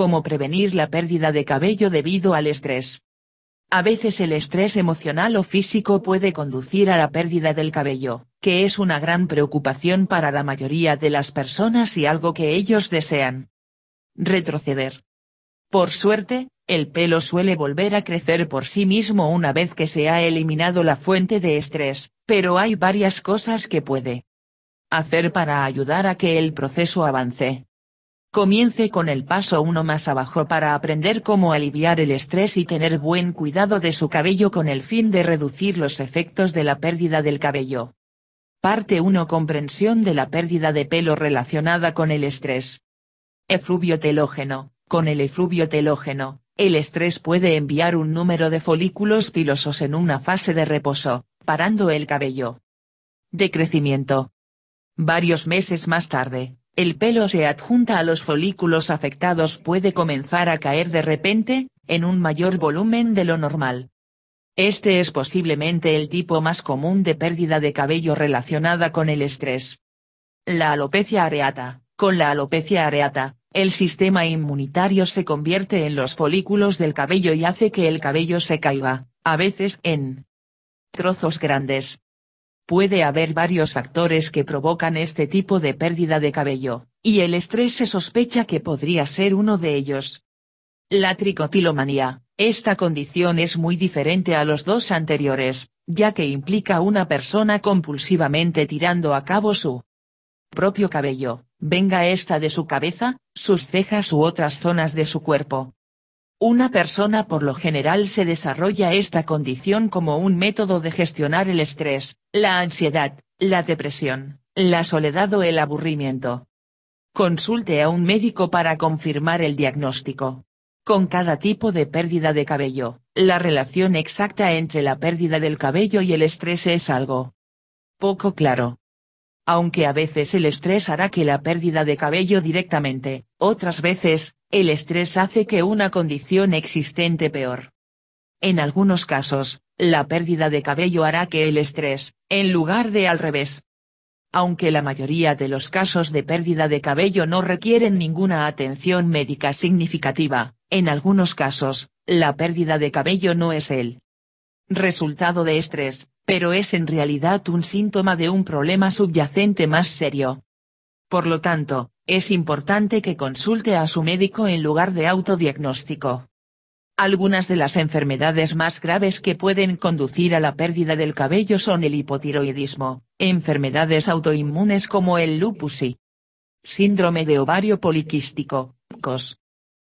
Cómo prevenir la pérdida de cabello debido al estrés. A veces el estrés emocional o físico puede conducir a la pérdida del cabello, que es una gran preocupación para la mayoría de las personas y algo que ellos desean. Retroceder. Por suerte, el pelo suele volver a crecer por sí mismo una vez que se ha eliminado la fuente de estrés, pero hay varias cosas que puede hacer para ayudar a que el proceso avance. Comience con el paso 1 más abajo para aprender cómo aliviar el estrés y tener buen cuidado de su cabello con el fin de reducir los efectos de la pérdida del cabello. Parte 1 Comprensión de la pérdida de pelo relacionada con el estrés. Efluvio telógeno. Con el efluvio telógeno, el estrés puede enviar un número de folículos pilosos en una fase de reposo, parando el cabello. Decrecimiento. Varios meses más tarde, el pelo se adjunta a los folículos afectados puede comenzar a caer de repente, en un mayor volumen de lo normal. Este es posiblemente el tipo más común de pérdida de cabello relacionada con el estrés. La alopecia areata. Con la alopecia areata, el sistema inmunitario se convierte en los folículos del cabello y hace que el cabello se caiga, a veces en trozos grandes. Puede haber varios factores que provocan este tipo de pérdida de cabello, y el estrés se sospecha que podría ser uno de ellos. La tricotilomanía, esta condición es muy diferente a los dos anteriores, ya que implica una persona compulsivamente tirando a cabo su propio cabello, venga esta de su cabeza, sus cejas u otras zonas de su cuerpo, una persona por lo general se desarrolla esta condición como un método de gestionar el estrés, la ansiedad, la depresión, la soledad o el aburrimiento. Consulte a un médico para confirmar el diagnóstico. Con cada tipo de pérdida de cabello, la relación exacta entre la pérdida del cabello y el estrés es algo poco claro aunque a veces el estrés hará que la pérdida de cabello directamente, otras veces, el estrés hace que una condición existente peor. En algunos casos, la pérdida de cabello hará que el estrés, en lugar de al revés. Aunque la mayoría de los casos de pérdida de cabello no requieren ninguna atención médica significativa, en algunos casos, la pérdida de cabello no es el resultado de estrés, pero es en realidad un síntoma de un problema subyacente más serio. Por lo tanto, es importante que consulte a su médico en lugar de autodiagnóstico. Algunas de las enfermedades más graves que pueden conducir a la pérdida del cabello son el hipotiroidismo, enfermedades autoinmunes como el lupus y síndrome de ovario poliquístico,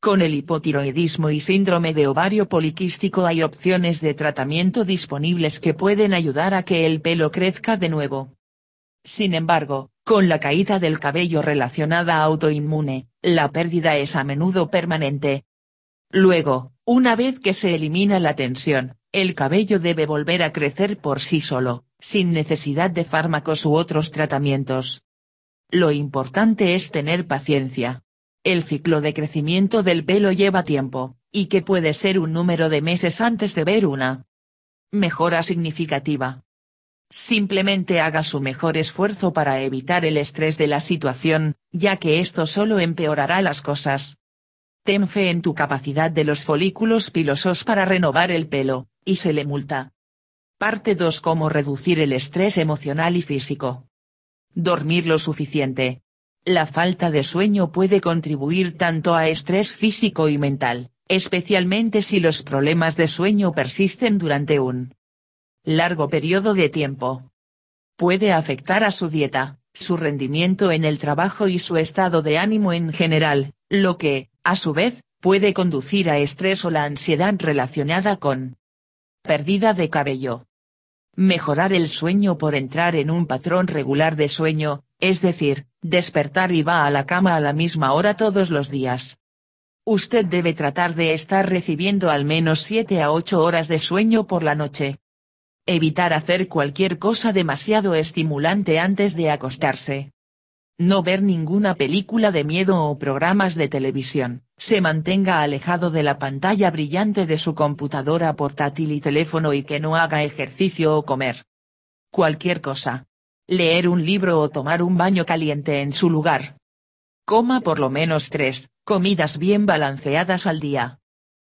con el hipotiroidismo y síndrome de ovario poliquístico hay opciones de tratamiento disponibles que pueden ayudar a que el pelo crezca de nuevo. Sin embargo, con la caída del cabello relacionada a autoinmune, la pérdida es a menudo permanente. Luego, una vez que se elimina la tensión, el cabello debe volver a crecer por sí solo, sin necesidad de fármacos u otros tratamientos. Lo importante es tener paciencia, el ciclo de crecimiento del pelo lleva tiempo, y que puede ser un número de meses antes de ver una mejora significativa. Simplemente haga su mejor esfuerzo para evitar el estrés de la situación, ya que esto solo empeorará las cosas. Ten fe en tu capacidad de los folículos pilosos para renovar el pelo, y se le multa. Parte 2 Cómo reducir el estrés emocional y físico. Dormir lo suficiente, la falta de sueño puede contribuir tanto a estrés físico y mental, especialmente si los problemas de sueño persisten durante un largo periodo de tiempo. Puede afectar a su dieta, su rendimiento en el trabajo y su estado de ánimo en general, lo que, a su vez, puede conducir a estrés o la ansiedad relacionada con pérdida de cabello. Mejorar el sueño por entrar en un patrón regular de sueño, es decir, despertar y va a la cama a la misma hora todos los días. Usted debe tratar de estar recibiendo al menos 7 a 8 horas de sueño por la noche. Evitar hacer cualquier cosa demasiado estimulante antes de acostarse. No ver ninguna película de miedo o programas de televisión. Se mantenga alejado de la pantalla brillante de su computadora portátil y teléfono y que no haga ejercicio o comer. Cualquier cosa, leer un libro o tomar un baño caliente en su lugar. Coma por lo menos tres comidas bien balanceadas al día.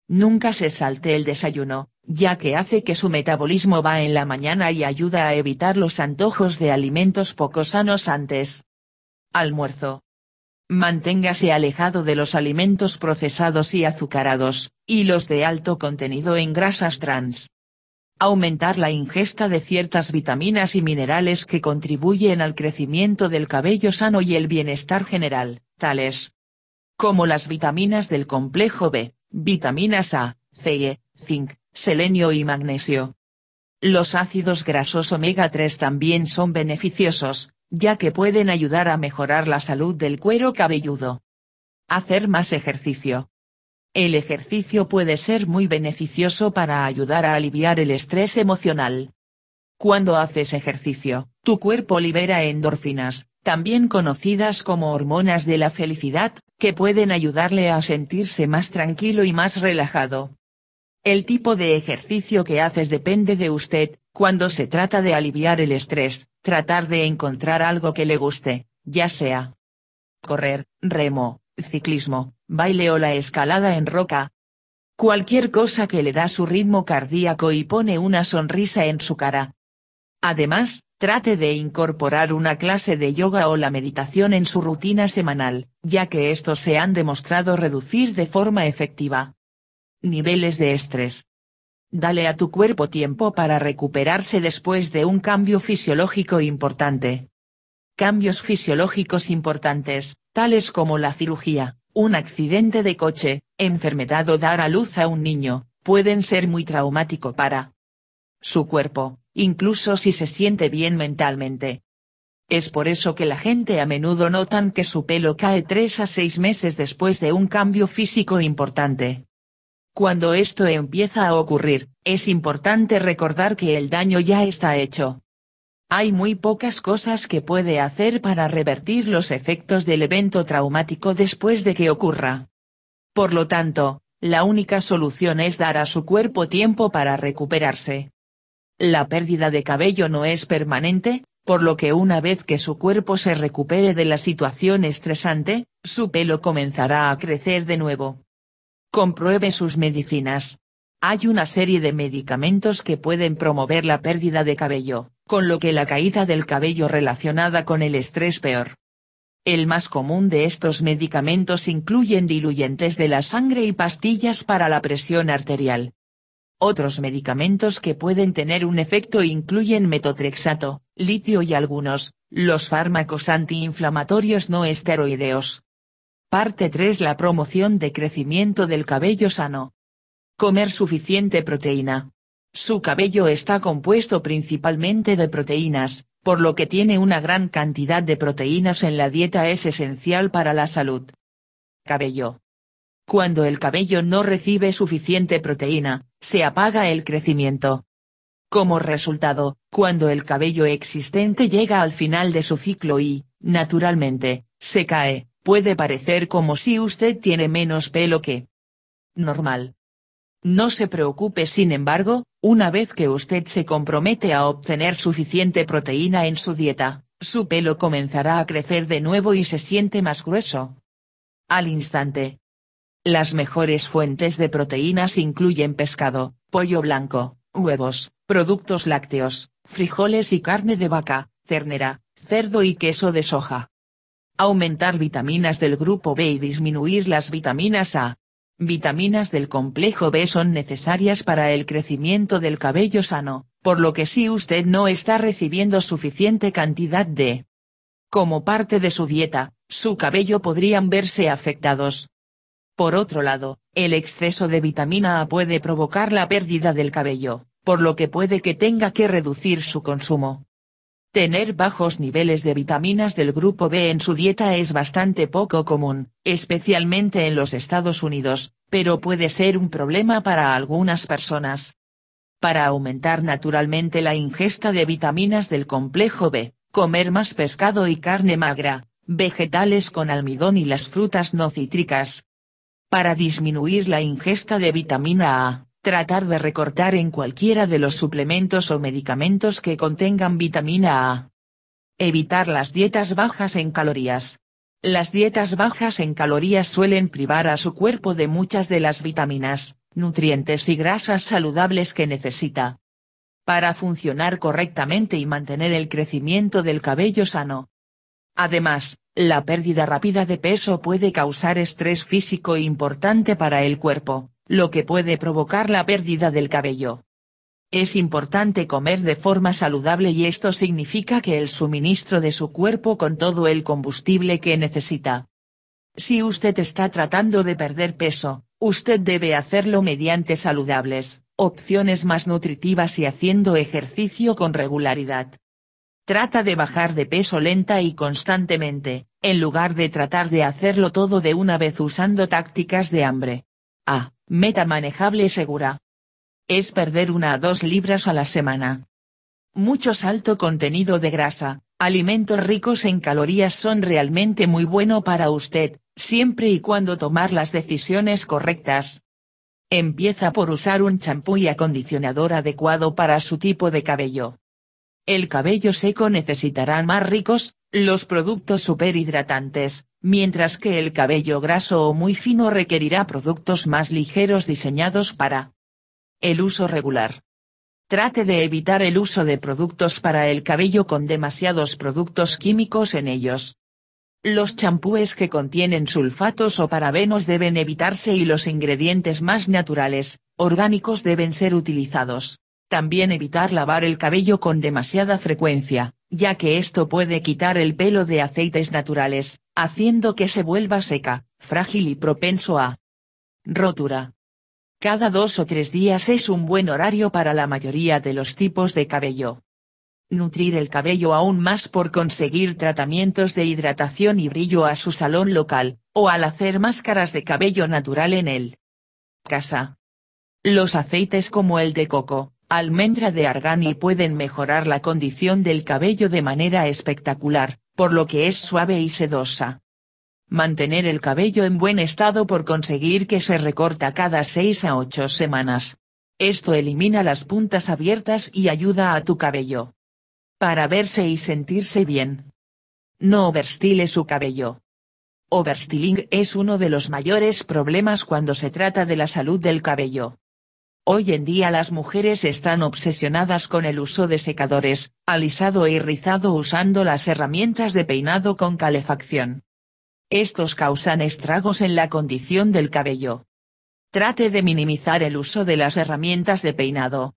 Nunca se salte el desayuno, ya que hace que su metabolismo va en la mañana y ayuda a evitar los antojos de alimentos poco sanos antes. Almuerzo. Manténgase alejado de los alimentos procesados y azucarados, y los de alto contenido en grasas trans aumentar la ingesta de ciertas vitaminas y minerales que contribuyen al crecimiento del cabello sano y el bienestar general, tales como las vitaminas del complejo B, vitaminas A, C, E, zinc, selenio y magnesio. Los ácidos grasos omega 3 también son beneficiosos, ya que pueden ayudar a mejorar la salud del cuero cabelludo. Hacer más ejercicio. El ejercicio puede ser muy beneficioso para ayudar a aliviar el estrés emocional. Cuando haces ejercicio, tu cuerpo libera endorfinas, también conocidas como hormonas de la felicidad, que pueden ayudarle a sentirse más tranquilo y más relajado. El tipo de ejercicio que haces depende de usted, cuando se trata de aliviar el estrés, tratar de encontrar algo que le guste, ya sea correr, remo, ciclismo, baile o la escalada en roca. Cualquier cosa que le da su ritmo cardíaco y pone una sonrisa en su cara. Además, trate de incorporar una clase de yoga o la meditación en su rutina semanal, ya que estos se han demostrado reducir de forma efectiva. Niveles de estrés. Dale a tu cuerpo tiempo para recuperarse después de un cambio fisiológico importante. Cambios fisiológicos importantes, tales como la cirugía, un accidente de coche, enfermedad o dar a luz a un niño, pueden ser muy traumático para su cuerpo, incluso si se siente bien mentalmente. Es por eso que la gente a menudo notan que su pelo cae tres a seis meses después de un cambio físico importante. Cuando esto empieza a ocurrir, es importante recordar que el daño ya está hecho, hay muy pocas cosas que puede hacer para revertir los efectos del evento traumático después de que ocurra. Por lo tanto, la única solución es dar a su cuerpo tiempo para recuperarse. La pérdida de cabello no es permanente, por lo que una vez que su cuerpo se recupere de la situación estresante, su pelo comenzará a crecer de nuevo. Compruebe sus medicinas. Hay una serie de medicamentos que pueden promover la pérdida de cabello, con lo que la caída del cabello relacionada con el estrés peor. El más común de estos medicamentos incluyen diluyentes de la sangre y pastillas para la presión arterial. Otros medicamentos que pueden tener un efecto incluyen metotrexato, litio y algunos, los fármacos antiinflamatorios no esteroideos. Parte 3 La promoción de crecimiento del cabello sano. Comer suficiente proteína, su cabello está compuesto principalmente de proteínas, por lo que tiene una gran cantidad de proteínas en la dieta es esencial para la salud. Cabello. Cuando el cabello no recibe suficiente proteína, se apaga el crecimiento. Como resultado, cuando el cabello existente llega al final de su ciclo y, naturalmente, se cae, puede parecer como si usted tiene menos pelo que normal. No se preocupe sin embargo, una vez que usted se compromete a obtener suficiente proteína en su dieta, su pelo comenzará a crecer de nuevo y se siente más grueso. Al instante. Las mejores fuentes de proteínas incluyen pescado, pollo blanco, huevos, productos lácteos, frijoles y carne de vaca, ternera, cerdo y queso de soja. Aumentar vitaminas del grupo B y disminuir las vitaminas A, Vitaminas del complejo B son necesarias para el crecimiento del cabello sano, por lo que si usted no está recibiendo suficiente cantidad de como parte de su dieta, su cabello podrían verse afectados. Por otro lado, el exceso de vitamina A puede provocar la pérdida del cabello, por lo que puede que tenga que reducir su consumo. Tener bajos niveles de vitaminas del grupo B en su dieta es bastante poco común, especialmente en los Estados Unidos, pero puede ser un problema para algunas personas. Para aumentar naturalmente la ingesta de vitaminas del complejo B, comer más pescado y carne magra, vegetales con almidón y las frutas no cítricas. Para disminuir la ingesta de vitamina A, Tratar de recortar en cualquiera de los suplementos o medicamentos que contengan vitamina A. Evitar las dietas bajas en calorías. Las dietas bajas en calorías suelen privar a su cuerpo de muchas de las vitaminas, nutrientes y grasas saludables que necesita. Para funcionar correctamente y mantener el crecimiento del cabello sano. Además, la pérdida rápida de peso puede causar estrés físico importante para el cuerpo, lo que puede provocar la pérdida del cabello. Es importante comer de forma saludable y esto significa que el suministro de su cuerpo con todo el combustible que necesita. Si usted está tratando de perder peso, usted debe hacerlo mediante saludables, opciones más nutritivas y haciendo ejercicio con regularidad. Trata de bajar de peso lenta y constantemente, en lugar de tratar de hacerlo todo de una vez usando tácticas de hambre. A. Meta manejable y segura. Es perder una a dos libras a la semana. Muchos alto contenido de grasa, alimentos ricos en calorías son realmente muy bueno para usted, siempre y cuando tomar las decisiones correctas. Empieza por usar un champú y acondicionador adecuado para su tipo de cabello. El cabello seco necesitará más ricos, los productos superhidratantes, mientras que el cabello graso o muy fino requerirá productos más ligeros diseñados para el uso regular. Trate de evitar el uso de productos para el cabello con demasiados productos químicos en ellos. Los champúes que contienen sulfatos o parabenos deben evitarse y los ingredientes más naturales, orgánicos deben ser utilizados. También evitar lavar el cabello con demasiada frecuencia, ya que esto puede quitar el pelo de aceites naturales, haciendo que se vuelva seca, frágil y propenso a rotura. Cada dos o tres días es un buen horario para la mayoría de los tipos de cabello. Nutrir el cabello aún más por conseguir tratamientos de hidratación y brillo a su salón local, o al hacer máscaras de cabello natural en el casa. Los aceites como el de coco, almendra de argani pueden mejorar la condición del cabello de manera espectacular, por lo que es suave y sedosa. Mantener el cabello en buen estado por conseguir que se recorta cada 6 a 8 semanas. Esto elimina las puntas abiertas y ayuda a tu cabello. Para verse y sentirse bien. No overstile su cabello. Overstyling es uno de los mayores problemas cuando se trata de la salud del cabello. Hoy en día las mujeres están obsesionadas con el uso de secadores, alisado y e rizado usando las herramientas de peinado con calefacción. Estos causan estragos en la condición del cabello. Trate de minimizar el uso de las herramientas de peinado.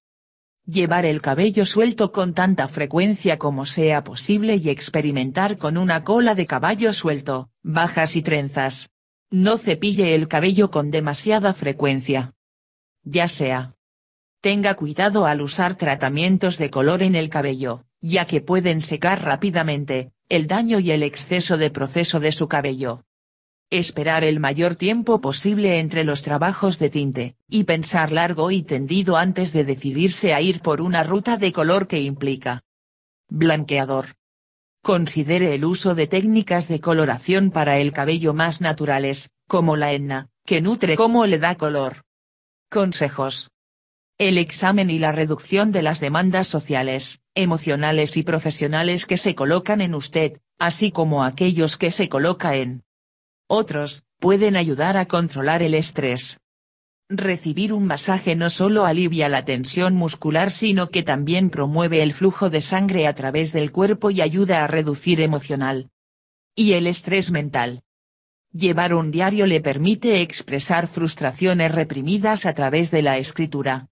Llevar el cabello suelto con tanta frecuencia como sea posible y experimentar con una cola de caballo suelto, bajas y trenzas. No cepille el cabello con demasiada frecuencia ya sea. Tenga cuidado al usar tratamientos de color en el cabello, ya que pueden secar rápidamente, el daño y el exceso de proceso de su cabello. Esperar el mayor tiempo posible entre los trabajos de tinte, y pensar largo y tendido antes de decidirse a ir por una ruta de color que implica. Blanqueador. Considere el uso de técnicas de coloración para el cabello más naturales, como la henna, que nutre como le da color. Consejos. El examen y la reducción de las demandas sociales, emocionales y profesionales que se colocan en usted, así como aquellos que se coloca en otros, pueden ayudar a controlar el estrés. Recibir un masaje no solo alivia la tensión muscular sino que también promueve el flujo de sangre a través del cuerpo y ayuda a reducir emocional y el estrés mental. Llevar un diario le permite expresar frustraciones reprimidas a través de la escritura.